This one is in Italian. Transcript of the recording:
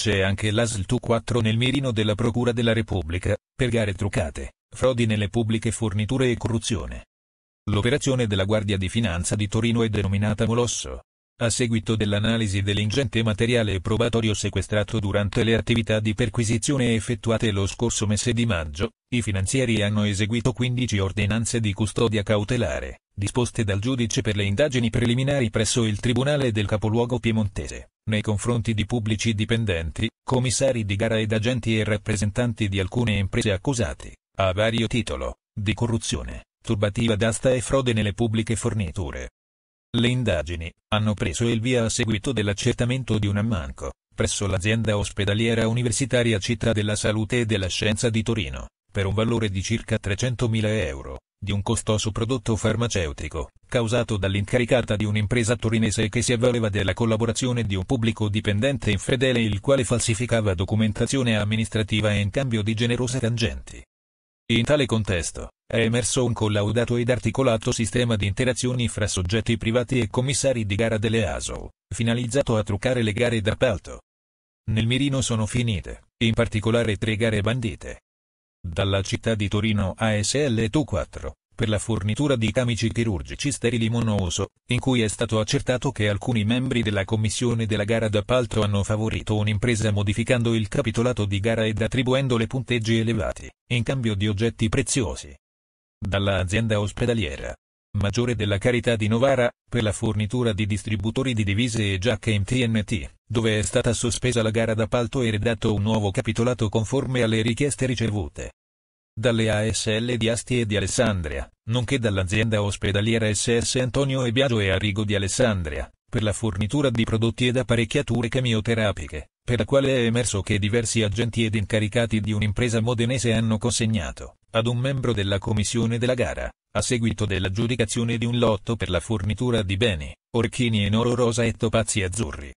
C'è anche l'ASL 2-4 nel mirino della Procura della Repubblica, per gare truccate, frodi nelle pubbliche forniture e corruzione. L'operazione della Guardia di Finanza di Torino è denominata Molosso. A seguito dell'analisi dell'ingente materiale probatorio sequestrato durante le attività di perquisizione effettuate lo scorso mese di maggio, i finanzieri hanno eseguito 15 ordinanze di custodia cautelare, disposte dal giudice per le indagini preliminari presso il Tribunale del Capoluogo Piemontese nei confronti di pubblici dipendenti, commissari di gara ed agenti e rappresentanti di alcune imprese accusati, a vario titolo, di corruzione, turbativa d'asta e frode nelle pubbliche forniture. Le indagini hanno preso il via a seguito dell'accertamento di un ammanco, presso l'azienda ospedaliera universitaria Città della Salute e della Scienza di Torino, per un valore di circa 300.000 euro di un costoso prodotto farmaceutico, causato dall'incaricata di un'impresa torinese che si avvaleva della collaborazione di un pubblico dipendente infedele il quale falsificava documentazione amministrativa in cambio di generose tangenti. In tale contesto, è emerso un collaudato ed articolato sistema di interazioni fra soggetti privati e commissari di gara delle ASO, finalizzato a truccare le gare d'appalto. Nel mirino sono finite, in particolare tre gare bandite, dalla città di Torino ASL Tu 4 per la fornitura di camici chirurgici sterili monouso, in cui è stato accertato che alcuni membri della commissione della gara d'appalto hanno favorito un'impresa modificando il capitolato di gara ed attribuendole punteggi elevati, in cambio di oggetti preziosi. Dalla azienda ospedaliera maggiore della Carità di Novara, per la fornitura di distributori di divise e giacche in TNT, dove è stata sospesa la gara d'appalto e redatto un nuovo capitolato conforme alle richieste ricevute dalle ASL di Asti e di Alessandria, nonché dall'azienda ospedaliera SS Antonio e Biagio e Arrigo di Alessandria, per la fornitura di prodotti ed apparecchiature chemioterapiche, per la quale è emerso che diversi agenti ed incaricati di un'impresa modenese hanno consegnato, ad un membro della commissione della gara, a seguito dell'aggiudicazione di un lotto per la fornitura di beni, orchini in oro rosa e topazzi azzurri,